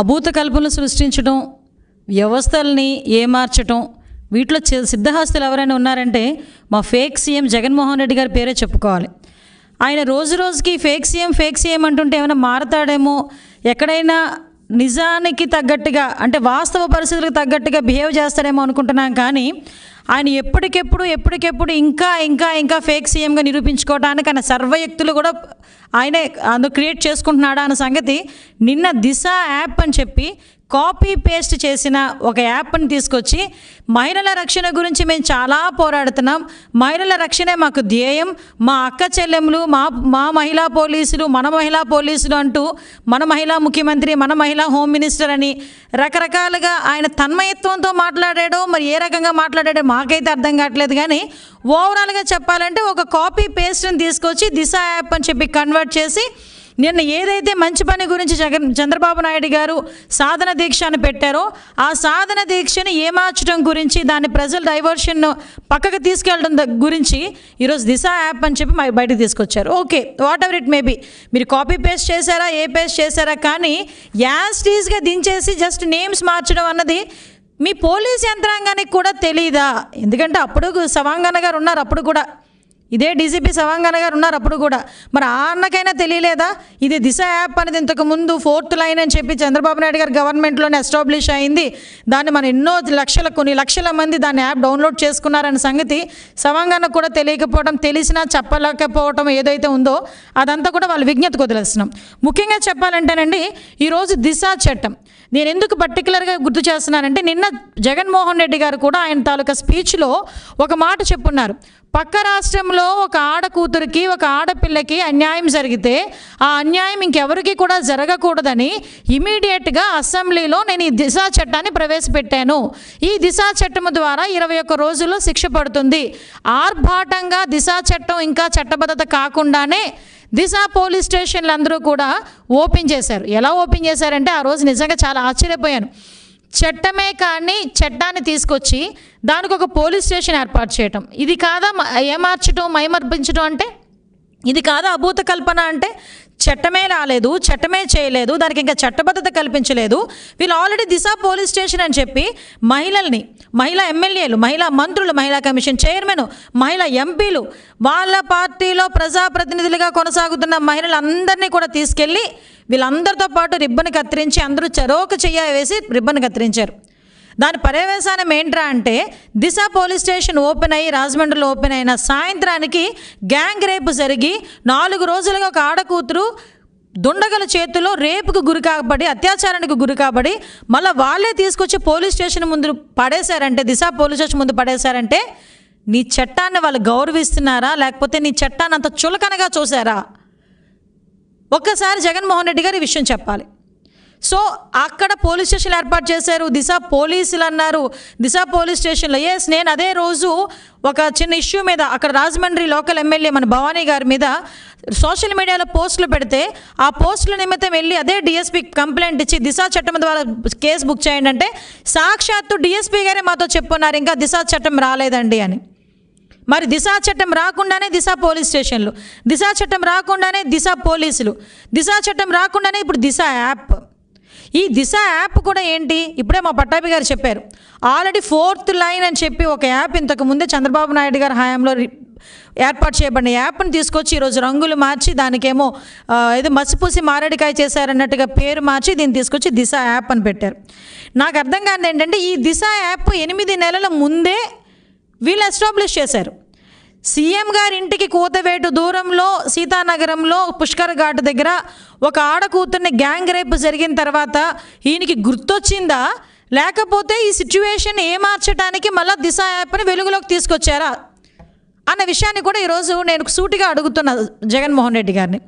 అభూత కల్పనలు సృష్టించడం వ్యవస్థల్ని ఏమార్చటం వీటిలో సిద్ధహస్తులు ఎవరైనా ఉన్నారంటే మా ఫేక్ సీఎం జగన్మోహన్ రెడ్డి గారి పేరే చెప్పుకోవాలి ఆయన రోజు రోజుకి ఫేక్ సీఎం ఫేక్ సీఎం అంటుంటే ఏమైనా మారతాడేమో ఎక్కడైనా నిజానికి తగ్గట్టుగా అంటే వాస్తవ పరిస్థితులకు తగ్గట్టుగా బిహేవ్ చేస్తాడేమో అనుకుంటున్నాం కానీ ఆయన ఎప్పటికెప్పుడు ఎప్పటికెప్పుడు ఇంకా ఇంకా ఇంకా ఫేక్ సీఎంగా నిరూపించుకోవడానికి ఆయన సర్వయక్తులు కూడా ఆయనే అందులో క్రియేట్ చేసుకుంటున్నాడా అన్న సంగతి నిన్న దిశ యాప్ అని చెప్పి కాపీ పేస్ట్ చేసిన ఒక యాప్ని తీసుకొచ్చి మహిళల రక్షణ గురించి మేము చాలా పోరాడుతున్నాం మహిళల రక్షణే మాకు ధ్యేయం మా అక్క చెల్లెములు మా మా మహిళా పోలీసులు మన మహిళా పోలీసులు అంటూ మన మహిళా ముఖ్యమంత్రి మన మహిళా హోమ్ మినిస్టర్ అని రకరకాలుగా ఆయన తన్మయత్వంతో మాట్లాడాడో మరి ఏ రకంగా మాట్లాడాడో మాకైతే అర్థం కావట్లేదు కానీ ఓవరాల్గా చెప్పాలంటే ఒక కాపీ పేస్ట్ని తీసుకొచ్చి దిశ యాప్ అని చెప్పి కన్వర్ట్ చేసి నిన్న ఏదైతే మంచి పని గురించి జగన్ చంద్రబాబు నాయుడు గారు సాధన దీక్ష అని పెట్టారో ఆ సాధన దీక్షని ఏమార్చడం గురించి దాని ప్రజల డైవర్షన్ పక్కకు తీసుకెళ్ళడం గురించి ఈరోజు దిశ యాప్ అని చెప్పి బయటకు తీసుకొచ్చారు okay whatever it may మీరు కాపీ పేస్ట్ చేశారా ఏ పేస్ట్ చేశారా కానీ యాజ్ టీజ్గా దించేసి జస్ట్ నేమ్స్ మార్చడం అన్నది మీ పోలీస్ యంత్రాంగానికి కూడా తెలియదా ఎందుకంటే అప్పుడు సవాంగన గారు ఉన్నారు అప్పుడు కూడా ఇదే డీజీపీ సవంగన గారు ఉన్నారు అప్పుడు కూడా మరి ఆ అన్నకైనా తెలియలేదా ఇది దిశ యాప్ అనేది ఇంతకుముందు ఫోర్త్ లైన్ అని చెప్పి చంద్రబాబు నాయుడు గారు గవర్నమెంట్లోనే ఎస్టాబ్లిష్ అయింది దాన్ని మనం ఎన్నో లక్షల కొన్ని లక్షల మంది దాన్ని యాప్ డౌన్లోడ్ చేసుకున్నారన్న సంగతి సవంగన కూడా తెలియకపోవడం తెలిసినా చెప్పలేకపోవడం ఏదైతే ఉందో అదంతా కూడా వాళ్ళు విజ్ఞత కుదిలేస్తున్నాం ముఖ్యంగా చెప్పాలంటేనండి ఈరోజు దిశ చట్టం నేను ఎందుకు పర్టికులర్గా గుర్తు చేస్తున్నానంటే నిన్న జగన్మోహన్ రెడ్డి గారు కూడా ఆయన తాలూకా స్పీచ్లో ఒక మాట చెప్పున్నారు పక్క రాష్ట్రంలో ఒక ఆడకూతురికి ఒక ఆడపిల్లకి అన్యాయం జరిగితే ఆ అన్యాయం ఇంకెవరికి కూడా జరగకూడదని ఇమీడియట్గా అసెంబ్లీలో నేను ఈ దిశా చట్టాన్ని ప్రవేశపెట్టాను ఈ దిశా చట్టం ద్వారా ఇరవై ఒక్క రోజుల్లో శిక్ష పడుతుంది ఆర్భాటంగా దిశా చట్టం ఇంకా చట్టబద్ధత కాకుండానే దిశ పోలీస్ స్టేషన్లు అందరూ కూడా ఓపెన్ చేశారు ఎలా ఓపెన్ చేశారంటే ఆ రోజు నిజంగా చాలా ఆశ్చర్యపోయాను చట్టమే కానీ చట్టాన్ని తీసుకొచ్చి దానికి ఒక పోలీస్ స్టేషన్ ఏర్పాటు చేయటం ఇది కాదా ఏమార్చడం మైమర్పించడం అంటే ఇది కాదా అభూత కల్పన అంటే చట్టమే రాలేదు చట్టమే చేయలేదు దానికి ఇంకా చట్టబద్ధత కల్పించలేదు వీళ్ళు ఆల్రెడీ దిశ పోలీస్ స్టేషన్ అని చెప్పి మహిళల్ని మహిళా ఎమ్మెల్యేలు మహిళా మంత్రులు మహిళా కమిషన్ చైర్మన్ మహిళా ఎంపీలు వాళ్ళ పార్టీలో ప్రజాప్రతినిధులుగా కొనసాగుతున్న మహిళలందరినీ కూడా తీసుకెళ్ళి వీళ్ళందరితో పాటు రిబ్బన్ కత్తిరించి అందరూ చెరోక చెయ్య వేసి రిబ్బన్ కత్తిరించారు దాని పర్యవేశానం ఏంట్రా అంటే దిశ పోలీస్ స్టేషన్ ఓపెన్ అయ్యి రాజమండ్రిలో ఓపెన్ అయిన సాయంత్రానికి గ్యాంగ్ రేపు జరిగి నాలుగు రోజులుగా ఒక ఆడకూతురు దుండగల చేతిలో రేపుకు గురి కాబడి అత్యాచారానికి గురి కాబడి మళ్ళీ వాళ్ళే తీసుకొచ్చి పోలీస్ స్టేషన్ ముందు పడేశారంటే దిశ పోలీస్ స్టేషన్ ముందు పడేశారంటే నీ చట్టాన్ని వాళ్ళు గౌరవిస్తున్నారా లేకపోతే నీ చట్టాన్ని అంత చులకనగా చూసారా ఒక్కసారి జగన్మోహన్ రెడ్డి గారు ఈ విషయం చెప్పాలి సో అక్కడ పోలీస్ స్టేషన్లు ఏర్పాటు చేశారు దిశ పోలీసులు అన్నారు దిశ పోలీస్ స్టేషన్లో ఎస్ నేను అదే రోజు ఒక చిన్న ఇష్యూ మీద అక్కడ రాజమండ్రి లోకల్ ఎమ్మెల్యే మన భవానీ గారి మీద సోషల్ మీడియాలో పోస్టులు పెడితే ఆ పోస్టుల నిమిత్తం వెళ్ళి అదే డిఎస్పీ కంప్లైంట్ ఇచ్చి దిశ చట్టం ద్వారా కేసు బుక్ చేయండి అంటే సాక్షాత్తు డిఎస్పీ గారే మాతో చెప్పున్నారు ఇంకా దిశ చట్టం రాలేదండి అని మరి దిశా చట్టం రాకుండానే దిశ పోలీస్ స్టేషన్లు దిశా చట్టం రాకుండానే దిశ పోలీసులు దిశా చట్టం రాకుండానే ఇప్పుడు దిశ యాప్ ఈ దిశ యాప్ కూడా ఏంటి ఇప్పుడే మా పట్టాభి గారు చెప్పారు ఆల్రెడీ ఫోర్త్ లైన్ అని చెప్పి ఒక యాప్ ఇంతకు ముందే చంద్రబాబు నాయుడు గారి హయాంలో ఏర్పాటు చేయబడిన యాప్ని తీసుకొచ్చి ఈరోజు రంగులు మార్చి దానికేమో ఏదో మసిపూసి మారేడికాయ చేశారన్నట్టుగా పేరు మార్చి దీన్ని తీసుకొచ్చి దిశ యాప్ అని పెట్టారు నాకు అర్థం కాదు ఏంటంటే ఈ దిశ యాప్ ఎనిమిది నెలల ముందే వీళ్ళు ఎస్టాబ్లిష్ చేశారు సీఎం గారి ఇంటికి కూతవేటు దూరంలో సీతానగరంలో పుష్కర్ ఘాట్ దగ్గర ఒక ఆడ కూతుర్ని గ్యాంగ్ రేప్ జరిగిన తర్వాత ఈయనకి గుర్తొచ్చిందా లేకపోతే ఈ సిచ్యువేషన్ ఏమార్చడానికి మళ్ళీ దిశ యాప్ని వెలుగులోకి తీసుకొచ్చారా అన్న విషయాన్ని కూడా ఈరోజు నేను సూటిగా అడుగుతున్నా జగన్మోహన్ రెడ్డి గారిని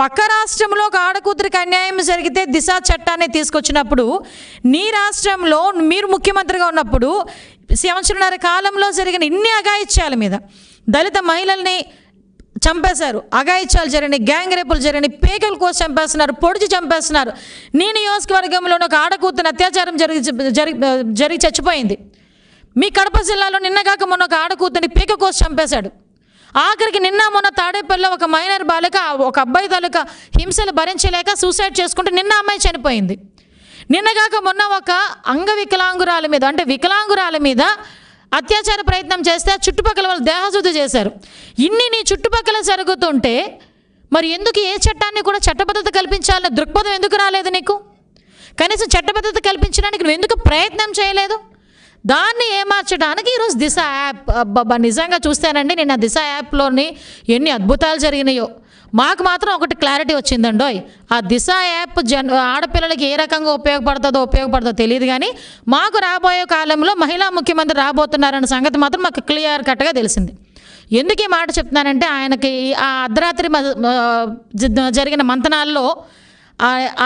పక్క రాష్ట్రంలో ఒక ఆడకూతురికి అన్యాయం జరిగితే దిశ చట్టాన్ని తీసుకొచ్చినప్పుడు నీ రాష్ట్రంలో మీరు ముఖ్యమంత్రిగా ఉన్నప్పుడు సంవత్సరంన్నర కాలంలో జరిగిన ఇన్ని అగాయిత్యాల మీద దళిత మహిళల్ని చంపేశారు అఘాయిత్యాలు జరిగినాయి గ్యాంగ్ రేపులు జరిగినాయి పేకలు కోసి చంపేస్తున్నారు పొడిచి చంపేస్తున్నారు నీ నియోజకవర్గంలో ఒక ఆడకూతుని అత్యాచారం జరిగి జరిగి జరిగి చచ్చిపోయింది మీ కడప జిల్లాలో నిన్నగాక మొన్న ఒక ఆడకూతుని పీక కోసి చంపేశాడు ఆఖరికి నిన్న మొన్న తాడేపల్లిలో ఒక మైనర్ బాలిక ఒక అబ్బాయి తాలూకా హింసలు భరించలేక సూసైడ్ చేసుకుంటే నిన్న అమ్మాయి చనిపోయింది నిన్నగాక మొన్న ఒక అంగవికలాంగురాల మీద అంటే వికలాంగురాల మీద అత్యాచార ప్రయత్నం చేస్తే చుట్టుపక్కల వాళ్ళు దేహశుద్ధి చేశారు ఇన్ని నీ చుట్టుపక్కల జరుగుతుంటే మరి ఎందుకు ఏ చట్టాన్ని కూడా చట్టబద్ధత కల్పించాలనే దృక్పథం ఎందుకు రాలేదు నీకు కనీసం చట్టబద్ధత కల్పించడానికి నువ్వు ఎందుకు ప్రయత్నం చేయలేదు దాన్ని ఏమార్చడానికి ఈరోజు దిశ యాప్ నిజంగా చూస్తానండి నేను ఆ దిశ యాప్లోని ఎన్ని అద్భుతాలు జరిగినాయో మాకు మాత్రం ఒకటి క్లారిటీ వచ్చిందండోయ్ ఆ దిశ యాప్ జన్ ఆడపిల్లలకి ఏ రకంగా ఉపయోగపడుతుందో ఉపయోగపడుతుందో తెలియదు కానీ మాకు రాబోయే కాలంలో మహిళా ముఖ్యమంత్రి రాబోతున్నారన్న సంగతి మాత్రం మాకు క్లియర్ కట్గా తెలిసింది ఎందుకు ఈ మాట చెప్తున్నానంటే ఆయనకి ఆ అర్ధరాత్రి జరిగిన మంతనాల్లో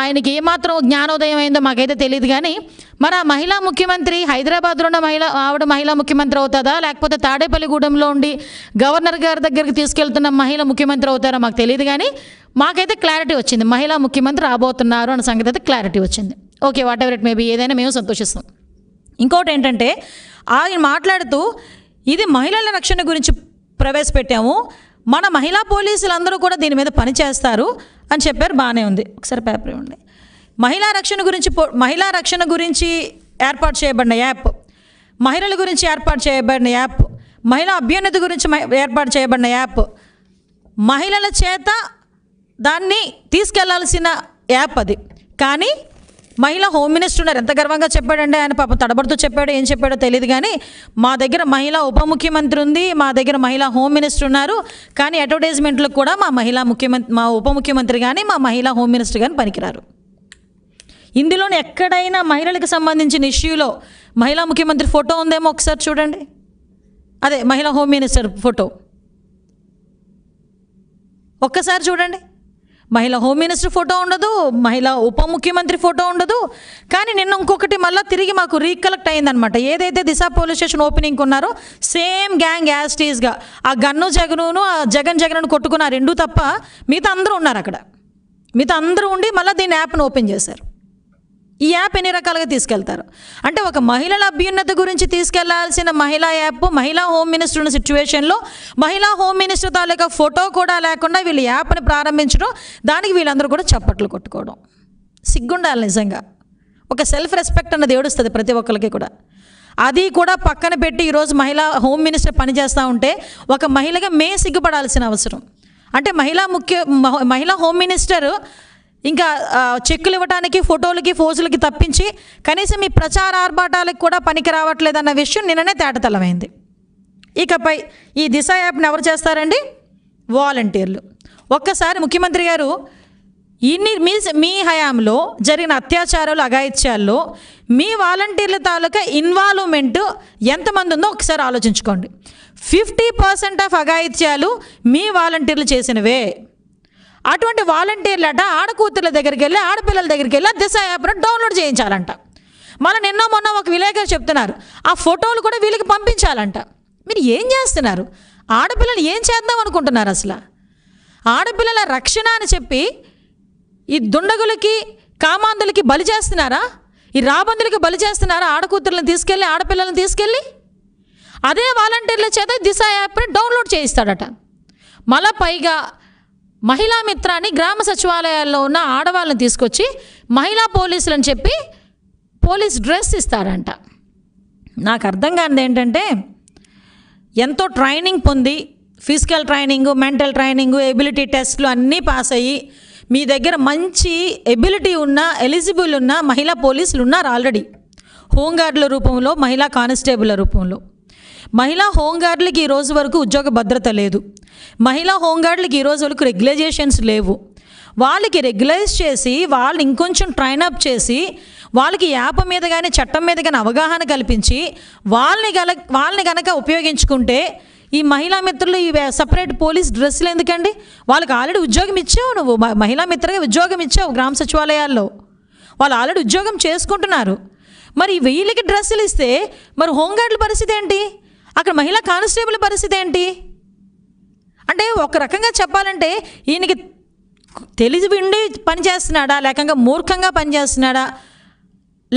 ఆయనకి ఏమాత్రం జ్ఞానోదయం అయిందో మాకైతే తెలియదు కానీ మరి ఆ మహిళా ముఖ్యమంత్రి హైదరాబాద్లో ఉన్న మహిళ ఆవిడ మహిళా ముఖ్యమంత్రి అవుతుందా లేకపోతే తాడేపల్లిగూడెంలో ఉండి గవర్నర్ గారి దగ్గరికి తీసుకెళ్తున్న మహిళ ముఖ్యమంత్రి అవుతారో మాకు తెలియదు కానీ మాకైతే క్లారిటీ వచ్చింది మహిళా ముఖ్యమంత్రి రాబోతున్నారు అన్న సంగతి అయితే క్లారిటీ వచ్చింది okay whatever it maybe ఏదైనా మేము సంతోషిస్తాం ఇంకోటి ఏంటంటే ఆయన మాట్లాడుతూ ఇది మహిళల రక్షణ గురించి ప్రవేశపెట్టాము మన మహిళా పోలీసులు అందరూ కూడా దీని మీద పనిచేస్తారు అని చెప్పారు బాగానే ఉంది ఒకసారి పేపర్ ఇవ్వండి మహిళా రక్షణ గురించి మహిళా రక్షణ గురించి ఏర్పాటు చేయబడిన యాప్ మహిళల గురించి ఏర్పాటు చేయబడిన యాప్ మహిళా అభ్యున్నతి గురించి ఏర్పాటు చేయబడిన యాప్ మహిళల చేత దాన్ని తీసుకెళ్లాల్సిన యాప్ అది కానీ మహిళ హోమ్ మినిస్టర్ ఉన్నారు ఎంత గర్వంగా చెప్పాడండి ఆయన పాప తడబడుతూ చెప్పాడో ఏం చెప్పాడో తెలియదు కానీ మా దగ్గర మహిళా ఉప ముఖ్యమంత్రి ఉంది మా దగ్గర మహిళా హోమ్ మినిస్టర్ ఉన్నారు కానీ అడ్వర్టైజ్మెంట్లో కూడా మా మహిళా ముఖ్యమంత్రి మా ఉప ముఖ్యమంత్రి కానీ మా మహిళా హోమ్ మినిస్టర్ కానీ పనికిరారు ఇందులోనే ఎక్కడైనా మహిళలకు సంబంధించిన ఇష్యూలో మహిళా ముఖ్యమంత్రి ఫోటో ఉందేమో ఒకసారి చూడండి అదే మహిళా హోమ్ మినిస్టర్ ఫోటో ఒక్కసారి చూడండి మహిళ హోమ్ మినిస్టర్ ఫోటో ఉండదు మహిళ ఉప ముఖ్యమంత్రి ఫోటో ఉండదు కానీ నిన్న ఇంకొకటి మళ్ళీ తిరిగి మాకు రీకలెక్ట్ అయిందనమాట ఏదైతే దిశ పోలీస్ స్టేషన్ ఓపెనింగ్ ఉన్నారో సేమ్ గ్యాంగ్ యాజ్ టీజ్గా ఆ గన్ను జగనును ఆ జగన్ జగన్ కొట్టుకున్న రెండు తప్ప మిగతా అందరూ ఉన్నారు అక్కడ మిగతా అందరూ ఉండి మళ్ళీ దీని యాప్ను ఓపెన్ చేశారు ఈ యాప్ ఎన్ని రకాలుగా తీసుకెళ్తారు అంటే ఒక మహిళల అభ్యున్నత గురించి తీసుకెళ్లాల్సిన మహిళా యాప్ మహిళా హోమ్ మినిస్టర్ ఉన్న సిచ్యువేషన్లో మహిళా హోమ్ మినిస్టర్ తాలూకా ఫోటో కూడా లేకుండా వీళ్ళు యాప్ని ప్రారంభించడం దానికి వీళ్ళందరూ కూడా చప్పట్లు కొట్టుకోవడం సిగ్గుండాలి నిజంగా ఒక సెల్ఫ్ రెస్పెక్ట్ అన్నది ఏడుస్తుంది వస్తుంది ప్రతి ఒక్కరికి కూడా అది కూడా పక్కన పెట్టి ఈరోజు మహిళా హోమ్ మినిస్టర్ పనిచేస్తూ ఉంటే ఒక మహిళగా మే సిగ్గుపడాల్సిన అవసరం అంటే మహిళా ముఖ్య మహిళా హోమ్ మినిస్టరు ఇంకా చెక్కులు ఇవ్వడానికి ఫోటోలకి ఫోజులకి తప్పించి కనీసం ఈ ప్రచార ఆర్భాటాలకు కూడా పనికి రావట్లేదన్న విషయం నిన్ననే తేటతలమైంది ఇకపై ఈ దిశ యాప్ని ఎవరు చేస్తారండి వాలంటీర్లు ఒక్కసారి ముఖ్యమంత్రి గారు ఇన్ని మీ మీ హయాంలో జరిగిన అత్యాచారాలు అఘాయిత్యాల్లో మీ వాలంటీర్ల తాలూకా ఇన్వాల్వ్మెంట్ ఎంతమంది ఉందో ఒకసారి ఆలోచించుకోండి ఫిఫ్టీ పర్సెంట్ ఆఫ్ అఘాయిత్యాలు మీ వాలంటీర్లు చేసినవే అటువంటి అంట ఆడకూతుర్ల దగ్గరికి వెళ్ళి ఆడపిల్లల దగ్గరికి వెళ్ళి దిశ యాప్ను డౌన్లోడ్ చేయించాలంట మన నిన్న మొన్న ఒక విలేకరు చెప్తున్నారు ఆ ఫోటోలు కూడా వీళ్ళకి పంపించాలంట మీరు ఏం చేస్తున్నారు ఆడపిల్లలు ఏం చేద్దాం అనుకుంటున్నారు అసలు ఆడపిల్లల రక్షణ అని చెప్పి ఈ దుండగులకి కామాందులకి బలి చేస్తున్నారా ఈ రాబందులకి బలి చేస్తున్నారా ఆడకూతుర్లను తీసుకెళ్ళి ఆడపిల్లలను తీసుకెళ్ళి అదే వాలంటీర్ల చేత దిశ యాప్ని డౌన్లోడ్ చేయిస్తాడట మళ్ళా పైగా మహిళా మిత్రాన్ని గ్రామ సచివాలయాల్లో ఉన్న ఆడవాళ్ళని తీసుకొచ్చి మహిళా పోలీసులని చెప్పి పోలీస్ డ్రెస్ ఇస్తారంట నాకు అర్థం కానిది ఏంటంటే ఎంతో ట్రైనింగ్ పొంది physical training mental training ability టెస్ట్లు అన్నీ పాస్ అయ్యి మీ దగ్గర మంచి ఎబిలిటీ ఉన్న ఎలిజిబుల్ ఉన్న మహిళా పోలీసులు ఉన్నారు ఆల్రెడీ హోంగార్డుల రూపంలో మహిళా కానిస్టేబుల్ రూపంలో మహిళా హోంగార్డులకి ఈ రోజు వరకు ఉద్యోగ భద్రత లేదు మహిళా హోంగార్డులకి ఈ రోజు వరకు రెగ్యులైజేషన్స్ లేవు వాళ్ళకి రెగ్యులైజ్ చేసి వాళ్ళని ఇంకొంచెం ట్రైన్ అప్ చేసి వాళ్ళకి యాప్ మీద కానీ చట్టం మీద కానీ అవగాహన కల్పించి వాళ్ళని గల వాళ్ళని కనుక ఉపయోగించుకుంటే ఈ మహిళా మిత్రులు ఈ సపరేట్ పోలీస్ డ్రెస్సులు ఎందుకండి వాళ్ళకి ఆల్రెడీ ఉద్యోగం ఇచ్చావు నువ్వు మహిళా మిత్రగా ఉద్యోగం ఇచ్చావు గ్రామ సచివాలయాల్లో వాళ్ళు ఆల్రెడీ ఉద్యోగం చేసుకుంటున్నారు మరి వీళ్ళకి డ్రెస్సులు ఇస్తే మరి హోంగార్డుల పరిస్థితి ఏంటి అక్కడ మహిళా కానిస్టేబుల్ పరిస్థితి ఏంటి అంటే ఒక రకంగా చెప్పాలంటే ఈయనకి తెలిసి విండి పనిచేస్తున్నాడా లేకంగా మూర్ఖంగా పనిచేస్తున్నాడా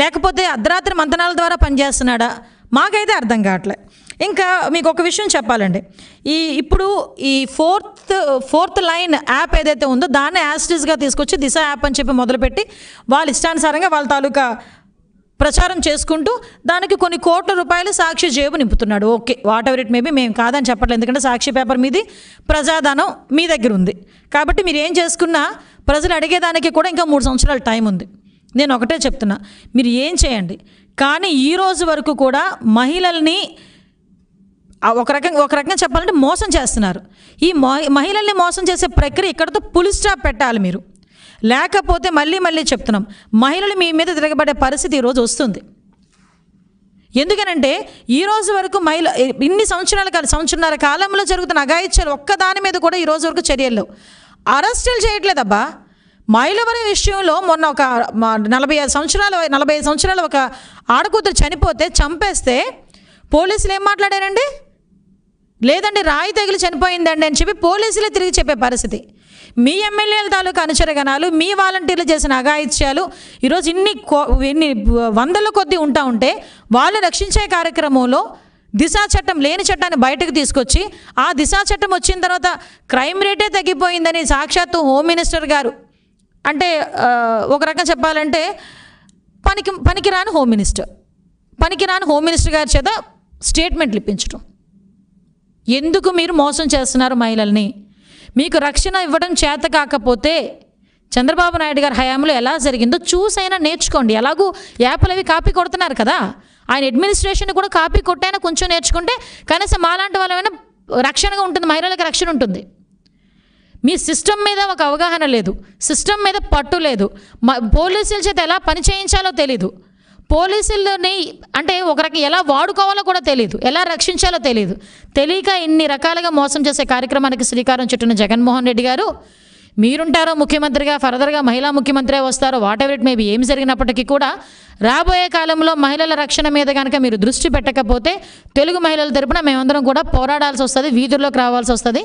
లేకపోతే అర్ధరాత్రి మంతనాల ద్వారా పనిచేస్తున్నాడా మాకైతే అర్థం కావట్లే ఇంకా మీకు ఒక విషయం చెప్పాలండి ఈ ఇప్పుడు ఈ ఫోర్త్ ఫోర్త్ లైన్ యాప్ ఏదైతే ఉందో దాన్ని యాస్టిస్గా తీసుకొచ్చి దిశ యాప్ అని చెప్పి మొదలుపెట్టి వాళ్ళ ఇష్టానుసారంగా వాళ్ళ తాలూకా ప్రచారం చేసుకుంటూ దానికి కొన్ని కోట్ల రూపాయలు సాక్షి జేబు నింపుతున్నాడు okay whatever it maybe మేము కాదని చెప్పట్లేదు ఎందుకంటే సాక్షి పేపర్ మీది ప్రజాదానం మీ దగ్గర ఉంది కాబట్టి మీరు ఏం చేసుకున్నా ప్రజలు అడిగేదానికి కూడా ఇంకా మూడు సంవత్సరాల టైం ఉంది నేను ఒకటే చెప్తున్నా మీరు ఏం చేయండి కానీ ఈ రోజు వరకు కూడా మహిళల్ని ఒక రకం ఒక రకంగా చెప్పాలంటే మోసం చేస్తున్నారు ఈ మహిళల్ని మోసం చేసే ప్రక్రియ ఇక్కడతో పులిస్టాప్ పెట్టాలి మీరు లేకపోతే మళ్ళీ మళ్ళీ చెప్తున్నాం మహిళలు మీ మీద తిరగబడే పరిస్థితి ఈరోజు వస్తుంది ఎందుకనంటే ఈరోజు వరకు మహిళ ఇన్ని సంవత్సరాల కాలం సంవత్సరాల కాలంలో జరుగుతున్న అఘాయిత్యాలు ఒక్కదాని మీద కూడా ఈరోజు వరకు చర్యలు అరెస్టులు చేయట్లేదబ్బా మైలవరి విషయంలో మొన్న ఒక నలభై ఐదు సంవత్సరాలు నలభై ఐదు సంవత్సరాలు ఒక ఆడకూతురు చనిపోతే చంపేస్తే పోలీసులు ఏం మాట్లాడారండి లేదండి రాయి తగిలి చనిపోయిందండి అని చెప్పి పోలీసులే తిరిగి చెప్పే పరిస్థితి మీ ఎమ్మెల్యేల తాలూకా అనుచరగణాలు మీ వాలంటీర్లు చేసిన అఘాయిత్యాలు ఈరోజు ఇన్ని ఇన్ని వందల కొద్దీ ఉంటా ఉంటే వాళ్ళు రక్షించే కార్యక్రమంలో దిశా చట్టం లేని చట్టాన్ని బయటకు తీసుకొచ్చి ఆ దిశా చట్టం వచ్చిన తర్వాత క్రైమ్ రేటే తగ్గిపోయిందని సాక్షాత్తు హోమ్ మినిస్టర్ గారు అంటే ఒక రకం చెప్పాలంటే పనికి పనికిరాని హోమ్ మినిస్టర్ పనికిరాని హోమ్ మినిస్టర్ గారి చేత స్టేట్మెంట్లు ఇప్పించడం ఎందుకు మీరు మోసం చేస్తున్నారు మహిళల్ని మీకు రక్షణ ఇవ్వడం చేత కాకపోతే చంద్రబాబు నాయుడు గారి హయాంలో ఎలా జరిగిందో చూసైనా నేర్చుకోండి ఎలాగూ యాప్లు అవి కాపీ కొడుతున్నారు కదా ఆయన అడ్మినిస్ట్రేషన్ కూడా కాపీ కొట్టైనా కొంచెం నేర్చుకుంటే కనీసం మాలాంటి వాళ్ళమైనా రక్షణగా ఉంటుంది మహిళలకు రక్షణ ఉంటుంది మీ సిస్టమ్ మీద ఒక అవగాహన లేదు సిస్టమ్ మీద పట్టు లేదు పోలీసుల చేత ఎలా పని చేయించాలో తెలీదు పోలీసులని అంటే ఒకరికి ఎలా వాడుకోవాలో కూడా తెలియదు ఎలా రక్షించాలో తెలియదు తెలియక ఇన్ని రకాలుగా మోసం చేసే కార్యక్రమానికి శ్రీకారం చుట్టిన జగన్మోహన్ రెడ్డి గారు మీరుంటారో ముఖ్యమంత్రిగా ఫర్దర్గా మహిళా ముఖ్యమంత్రి వస్తారో వాట్ ఎవర్ ఇట్ మేబీ ఏం జరిగినప్పటికీ కూడా రాబోయే కాలంలో మహిళల రక్షణ మీద కనుక మీరు దృష్టి పెట్టకపోతే తెలుగు మహిళల తరపున మేమందరం కూడా పోరాడాల్సి వస్తుంది వీధుల్లోకి రావాల్సి వస్తుంది